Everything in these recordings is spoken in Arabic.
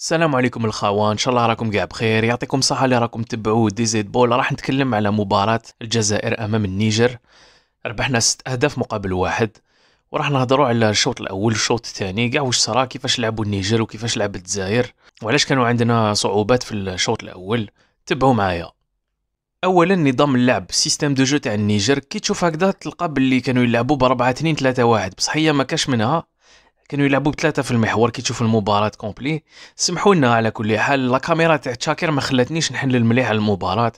السلام عليكم الخوان ان شاء الله راكم كاع بخير يعطيكم الصحه اللي راكم تبعوا دي زيد بول راح نتكلم على مباراه الجزائر امام النيجر ربحنا ست اهداف مقابل واحد وراح نهضروا على الشوط الاول والشوط الثاني كاع واش صرا كيفاش لعبوا النيجر وكيفاش لعبت الجزائر وعلاش كانوا عندنا صعوبات في الشوط الاول تبعوا معايا اولا نظام اللعب سيستم دو جو تاع النيجر كي تشوف هكذا تلقى باللي كانوا يلعبوا ب 4 2 3 1 بصح هي ما كاش منها كانوا يلعبوا بثلاثه في المحور كي تشوفوا المباراه كومبلي سمحوا لنا على كل حال لا كاميرا تاع تشاكر ما خلاتنيش نحلل مليح على المباراه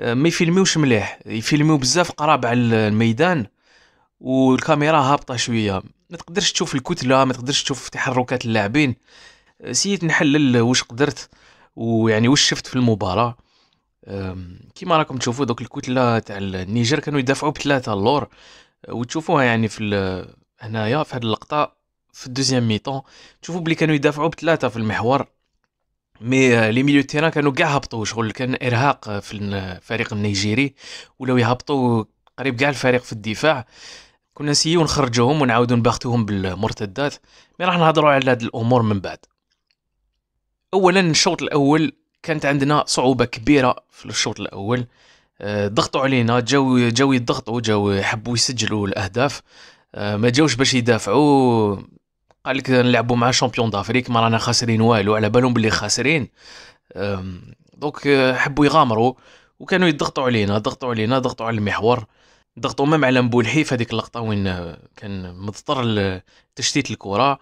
آه، ما يفيلميوش مليح يفيلميو بزاف قراب على الميدان والكاميرا هابطه شويه ما تقدرش تشوف الكتله ما تقدرش تشوف تحركات اللاعبين آه، سيت نحلل واش قدرت ويعني واش شفت في المباراه كيما راكم تشوفوا دوك الكتله تاع النيجر كانوا يدافعوا بثلاثه اللور آه، وتشوفوها يعني في هنايا في هذه اللقطه في الدوزيام طون تشوفوا بلي كانوا يدافعوا بثلاثه في المحور مي آه، لي ميليو تيران كانوا كاع هبطوا شغل كان ارهاق آه، في الفريق النيجيري ولاو يهبطوا قريب كاع الفريق في الدفاع كنا نسيو نخرجوهم ونعاودو نباختوهم بالمرتدات مي راح نهضروا على هاد الامور من بعد اولا الشوط الاول كانت عندنا صعوبه كبيره في الشوط الاول آه، ضغطوا علينا جاو جاو يضغطوا جاو يحبوا يسجلوا الاهداف ما جاوش باش يدافعوا قال لك نلعبوا مع شامبيون دافريك ما رانا خاسرين والو على بالهم بلي خاسرين دوك آه، حبوا يغامروا وكانوا يضغطوا علينا ضغطوا علينا ضغطوا على المحور ضغطوا مام على مبولحي في هذيك اللقطه وين آه، كان مضطر لتشتيت الكره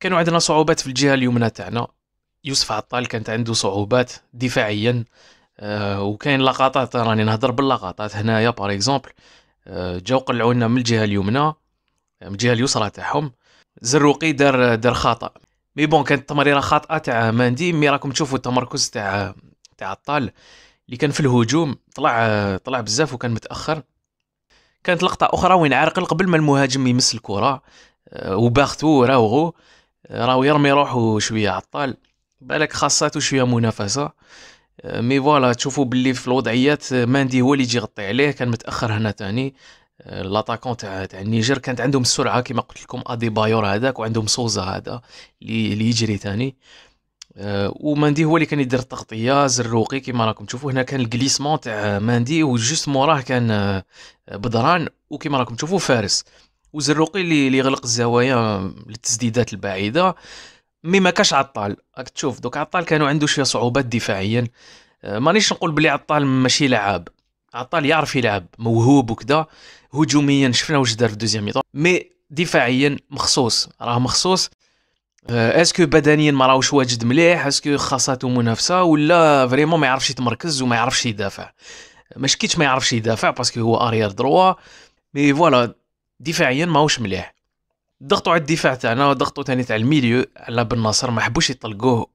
كانوا عندنا صعوبات في الجهه اليمنى تاعنا يوسف عطال كانت عنده صعوبات دفاعيا أه وكاين لقطات راني نهضر باللقطات هنايا باغ اكزومبل آه، جاو قلعونا من الجهه اليمنى من الجهه اليسرى تاعهم زروقي دار دار خطا مي بون كانت التمريره خاطئه تاع ماندي مي راكم تشوفوا التمركز تاع تاع الطال اللي كان في الهجوم طلع طلع بزاف وكان متاخر كانت لقطه اخرى وين عرقل قبل ما المهاجم يمس الكره آه، وباختو راوغو آه، راهو يرمي روحو شويه عطال بالك خاصاتو شويه منافسه آه، مي فوالا تشوفوا باللي في الوضعيات ماندي هو اللي يجي يغطي عليه كان متاخر هنا تاني لاتاكون تاع تاع النيجر كانت عندهم السرعه كما قلت لكم ادي بايور هذاك وعندهم سوزا هذا اللي يجري ثاني و آه، وماندي هو اللي كان يدير التغطيه زروقي كما راكم تشوفوا هنا كان الكليسمون تاع ماندي وجوست موراه كان آه، بدران وكما راكم تشوفوا فارس وزروقي اللي يغلق الزوايا للتسديدات البعيده مي ما كاش عطال راك تشوف دوك عطال كانوا عنده شويه صعوبات دفاعيا آه، مانيش نقول بلي عطال ماشي لعاب عطال يعرف يلعب موهوب وكذا هجوميا شفنا واش دار في دوزيام ميطون مي دفاعيا مخصوص راه مخصوص اسكو آه، بدنيا ما راهوش واجد مليح اسكو خاصاتو منافسه ولا فريمون ما يعرفش يتمركز وما يعرفش يدافع مش كيتش ما يعرفش يدافع باسكو هو اريير دروا مي فوالا دفاعيا ماهوش مليح ضغطوا على الدفاع تاعنا ضغطوا تاني تاع الميليو على بن ناصر ما حبوش يطلقوه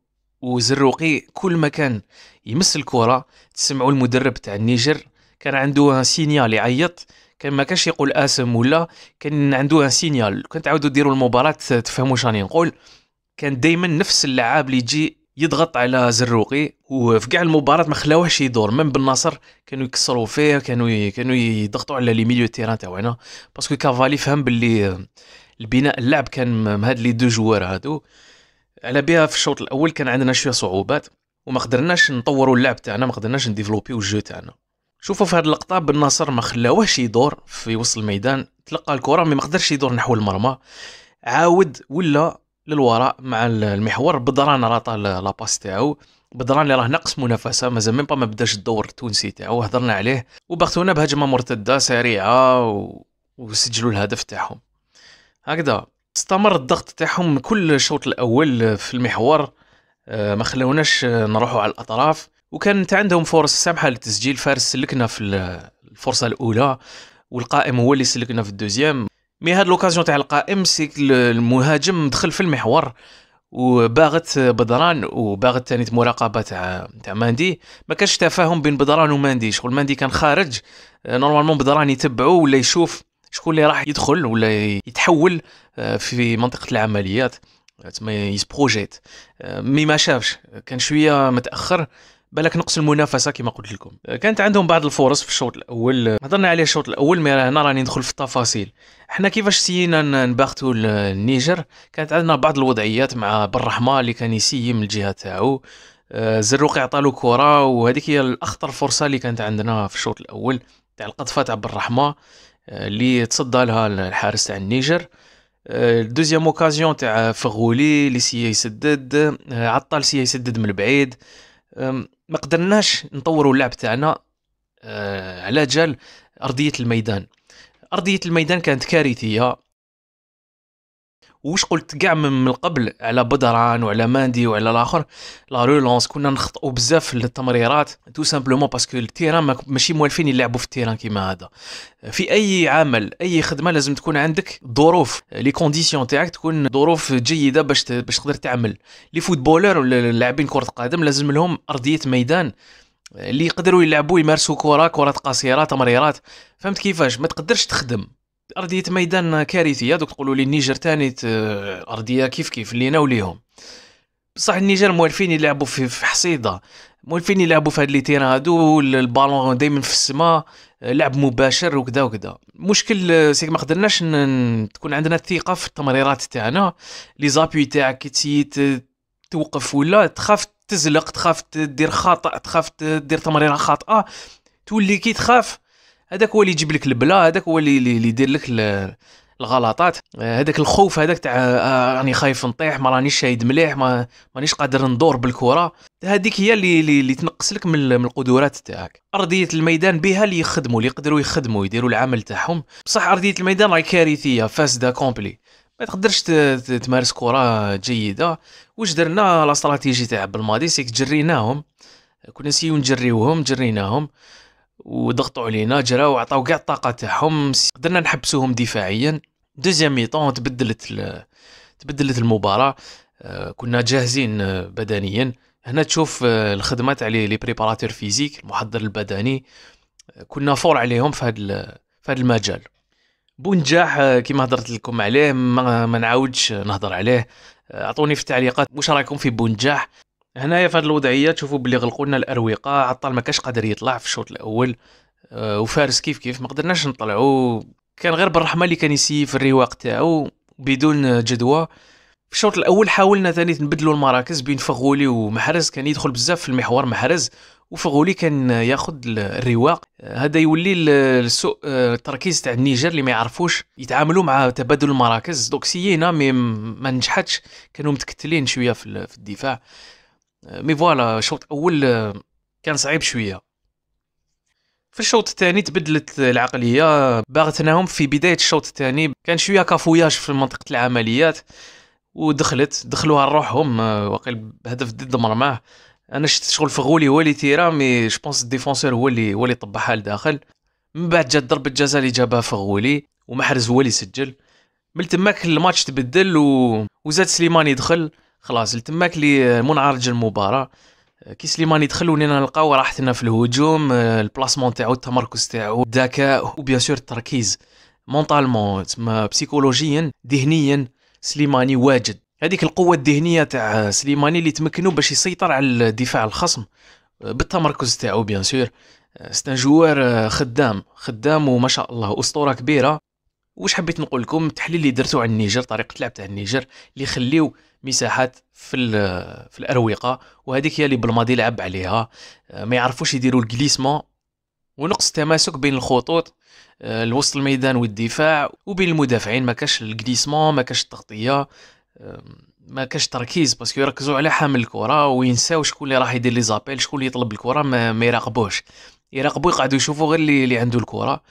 وزروقي كل ما كان يمس الكره تسمعوا المدرب تاع النيجر كان عنده ان سينيال يعيط كان ما كانش يقول اسم ولا كان عنده ان سينيال كنت عاودوا ديروا المباراه تفهموا شاني نقول كان دائما نفس اللعاب اللي يجي يضغط على زروقي وفي كاع المباراة ما خلاوهش يدور من بالنصر كانوا يكسروا فيه كانوا كانوا يضغطوا على لي ميليو تيران تاعنا باسكو كافالي فهم باللي البناء اللعب كان هاد لي دو جوار هادو على بها في الشوط الاول كان عندنا شويه صعوبات وما قدرناش نطوروا اللعب تاعنا ما قدرناش نديفلوبيو الجو تاعنا شوفوا في هذه اللقطه بن نصر ما خلاوهش يدور في وسط الميدان تلقى الكره ما قدرش يدور نحو المرمى عاود ولا للوراء مع المحور بدران راطا لاباس تاعو بدران اللي راه ناقص منافسه مازال ميم با ما بداش الدور التونسي تاعو هضرنا عليه وبختونا بهجمه مرتده سريعه و... وسجلوا الهدف تاعهم هكذا استمر الضغط تاعهم كل الشوط الاول في المحور آه، ما خلوناش نروحوا على الاطراف وكانت عندهم فرص سامحه للتسجيل فارس سلكنا في الفرصه الاولى والقائم هو اللي سلكنا في الدوزيام مي هاد لوكازيون تاع القائم سي المهاجم دخل في المحور وباغت بدران وباغت ثاني مراقبه تاع تاع ماندي ما كانش تفاهم بين بدران وماندي شغل ماندي كان خارج آه، نورمالمون بدران يتبعو ولا يشوف شكون اللي راح يدخل ولا يتحول آه، في منطقه العمليات آه، تما يسبروجيت مي ما شافش كان شويه متاخر بالك نقص المنافسه كما قلت لكم كانت عندهم بعض الفرص في الشوط الاول هضرنا عليه الشوط الاول مي هنا راني ندخل في التفاصيل حنا كيفاش سينا نباختو النيجر كانت عندنا بعض الوضعيات مع بالرحمه اللي كان يسيي من الجهه تاعو آه، زروق عطالو كره وهذيك هي الاخطر فرصه اللي كانت عندنا في الشوط الاول تاع القطفه تاع بالرحمه آه، اللي تصدى لها الحارس تاع النيجر آه، دوزيام اوكازيون تاع فغولي اللي سي يسدد عطال سي يسدد من بعيد ما قدرناش نطوروا اللعب تاعنا آه، على جال ارضيه الميدان ارضيه الميدان كانت كارثيه واش قلت كاع من قبل على بدران وعلى ماندي وعلى الاخر لا رولونس كنا نخطئوا بزاف في التمريرات تو سامبلومون باسكو التيران ماشي موالفين يلعبوا في التيران كيما هذا في اي عمل اي خدمه لازم تكون عندك ظروف لي كونديسيون تاعك تكون ظروف جيده باش باش تقدر تعمل لي فوتبولر ولا اللاعبين كره قدم لازم لهم ارضيه ميدان اللي يقدروا يلعبوا يمارسوا كره كرات قصيره تمريرات فهمت كيفاش ما تقدرش تخدم ارضيه ميدان كارثيه دوك تقولوا لي النيجر ثاني ارضيه كيف كيف لينا وليهم بصح النيجر موالفين يلعبوا في حصيده موالفين يلعبوا في هاد لي تيران هادو البالون دايما في السماء لعب مباشر وكذا وكذا مشكل سي ما قدرناش تكون عندنا الثقه في التمريرات تاعنا لي زابوي تاعك كي تسيي توقف ولا تخاف تزلق تخاف دير خطا تخاف دير تمريره خاطئه تولي كي تخاف هذاك هو اللي يجيب لك البلا هذاك هو اللي يدير لك الغلطات آه، هذاك الخوف هذاك تاع آه، آه، راني خايف نطيح ما رانيش شايد مليح ما مانيش قادر ندور بالكره هذيك هي اللي اللي تنقص لك من القدرات تاعك ارضيه الميدان بها اللي يخدموا اللي يقدروا يخدموا يديروا العمل تاعهم بصح ارضيه الميدان راهي كارثيه فاسده كومبلي ما تقدرش تمارس كره جيده واش درنا لا استراتيجي تاع بالماضي سيك جريناهم كنا نسيو نجريوهم جريناهم وضغطوا علينا جراو وعطاو كاع الطاقه تاعهم قدرنا نحبسوهم دفاعيا دوزيام ميطون تبدلت تبدلت المباراه آه، كنا جاهزين آه، بدنيا هنا تشوف آه، الخدمه تاع لي بريباراتور فيزيك المحضر البدني كنا فور عليهم في هذا في هذا المجال بونجاح كيما هضرت لكم عليه ما, ما نعاودش نهضر عليه اعطوني في التعليقات واش رايكم في بونجاح هنايا في هذه الوضعيه تشوفوا بلي غلقوا لنا الاروقه عطال ما كاش قادر يطلع في الشوط الاول أه وفارس كيف كيف ما قدرناش نطلعوا كان غير بالرحمه اللي كان يسيف الرواق تاعو بدون جدوى في الشوط الاول حاولنا ثاني نبدلوا المراكز بين فغولي ومحرز كان يدخل بزاف في المحور محرز وفغولي كان ياخذ الرواق آه، هذا يولي السوء آه، التركيز تاع النيجر اللي ما يعرفوش يتعاملوا مع تبادل المراكز دوك سيينا مي ما نجحتش كانوا متكتلين شويه في الدفاع مي فوالا الشوط الاول كان صعيب شويه في الشوط الثاني تبدلت العقليه باغتناهم في بدايه الشوط الثاني كان شويه كافوياج في منطقه العمليات ودخلت دخلوها لروحهم آه، وقيل بهدف ضد مرماه انا شفت شغل غولي هو اللي تيرا مي جو بونس الديفونسور هو اللي هو اللي طبحها لداخل من بعد جات ضربه جزاء اللي جابها غولي ومحرز هو اللي سجل من تماك الماتش تبدل و... وزاد سليماني دخل خلاص لتماك لي آه، منعرج المباراه آه، كي سليماني دخل ولينا نلقاو راحتنا في الهجوم آه، البلاسمون تاعو التمركز تاعو الذكاء وبيان سور التركيز مونطالمون تما بسيكولوجيا ذهنيا سليماني واجد هذيك القوه الذهنيه تاع سليماني اللي تمكنو باش يسيطر على الدفاع الخصم بالتمركز تاعو بيان سور سيت جوار خدام خدام وما شاء الله اسطوره كبيره واش حبيت نقول لكم التحليل اللي درتو على النيجر طريقه اللعب تاع النيجر اللي خليو مساحات في في الاروقه وهذيك هي اللي بالماضي لعب عليها آه، ما يعرفوش يديروا الجليسمون ونقص تماسك بين الخطوط الوسط آه، الميدان والدفاع وبين المدافعين ما كاش الجليسمون ما كاش التغطيه ما كاش تركيز باسكو يركزوا على حامل الكره وينساو شكون اللي راح يدير لي زابيل شكون اللي يطلب الكره ما, ما يراقبوش يراقبوا يقعدوا يشوفوا غير اللي, اللي عنده الكره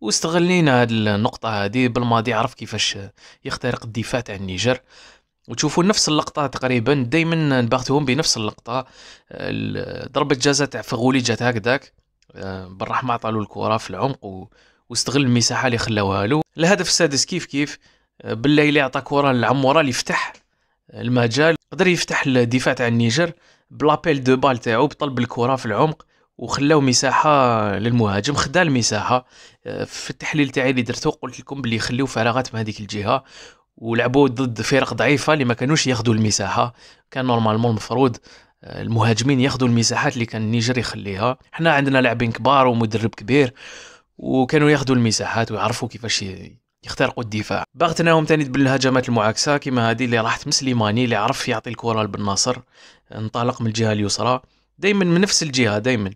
واستغلينا هاد النقطه هذه بالماضي عرف كيفاش يخترق الدفاع تاع النيجر وتشوفوا نفس اللقطه تقريبا دائما نبغتهم بنفس اللقطه آه، ضربه جزاء تاع فغولي جات هكذاك آه، بالرحمة عطالو الكره في العمق و... واستغل المساحه اللي خلاوها له الهدف السادس كيف كيف آه، بالليلي عطى كره لعموره اللي يفتح المجال قدر يفتح الدفاع تاع النيجر بلابيل دو بال تاعو بطلب الكره في العمق وخلاو مساحه للمهاجم خدا المساحه في التحليل تاعي اللي درتو قلت لكم بلي يخليو فراغات من هذيك الجهه ولعبوا ضد فرق ضعيفه اللي ما كانوش ياخذوا المساحه كان نورمالمون المفروض آه، المهاجمين ياخذوا المساحات اللي كان النيجر يخليها حنا عندنا لاعبين كبار ومدرب كبير وكانوا ياخذوا المساحات ويعرفوا كيفاش يخترقوا الدفاع باغتناهم تاني بالهجمات المعاكسه كما هذه اللي راحت من سليماني اللي عرف يعطي الكره لبن ناصر انطلق من الجهه اليسرى دائما من نفس الجهه دائما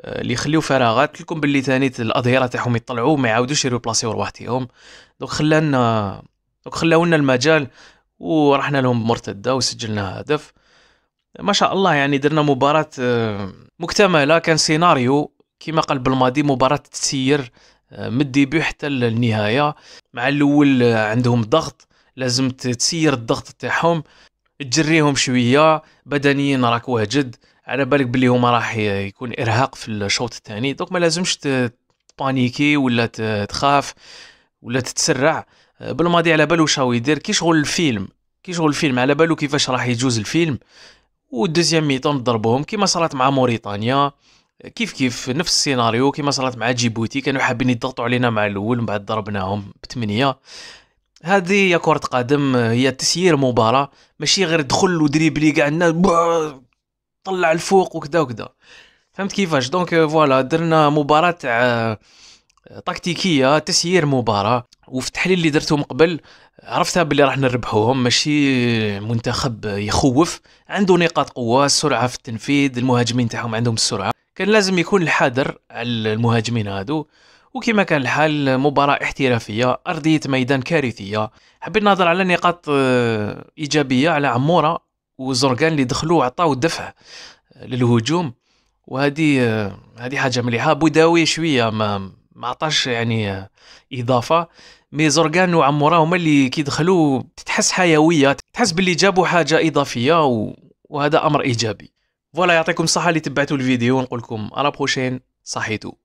آه، اللي يخليو فراغات لكم باللي ثاني الاظهره تاعهم يطلعوا ما يعاودوش يريبلاسيو رواحتهم دوك خلانا دونك خلاو لنا المجال ورحنا لهم بمرتده وسجلنا هدف ما شاء الله يعني درنا مباراه آه، مكتمله كان سيناريو كما قال بالماضي مباراه تسير آه، من الديبي حتى النهاية مع الاول آه، عندهم ضغط لازم تسير الضغط تاعهم تجريهم شويه بدنيا راك واجد على بالك بلي هما راح يكون ارهاق في الشوط الثاني دونك ما لازمش تبانيكي ولا تخاف ولا تتسرع أه، بالماضي على بالو شاو يدير كي شغل الفيلم كي شغل الفيلم على بالو كيفاش راح يجوز الفيلم والدوزيام ميتون ضربوهم كيما صارت مع موريتانيا أه، كيف كيف نفس السيناريو كيما صارت مع جيبوتي كانوا حابين يضغطوا علينا مع الاول من بعد ضربناهم بثمانيه هذه هي كرة قدم أه، هي تسيير مباراة ماشي غير دخل ودريبلي كاع الناس طلع الفوق وكذا وكذا فهمت كيفاش دونك فوالا درنا مباراة تاع تكتيكيه تسيير مباراه وفي التحليل اللي درته من قبل عرفتها باللي راح نربحوهم ماشي منتخب يخوف عنده نقاط قوه السرعه في التنفيذ المهاجمين تاعهم عندهم السرعه كان لازم يكون الحذر على المهاجمين هادو وكما كان الحال مباراة احترافية أرضية ميدان كارثية حبيت نهضر على نقاط آه، إيجابية على عمورة وزرقان اللي دخلوا عطاو الدفع للهجوم وهذه آه، هذه حاجة مليحة بوداوي شوية ما ما عطاش يعني اضافه مي زورغان وعمورا هما اللي كيدخلوا تحس حيويه تحس باللي جابوا حاجه اضافيه و... وهذا امر ايجابي فوالا يعطيكم الصحه اللي تبعتوا الفيديو ونقول لكم على بروشين صحيتو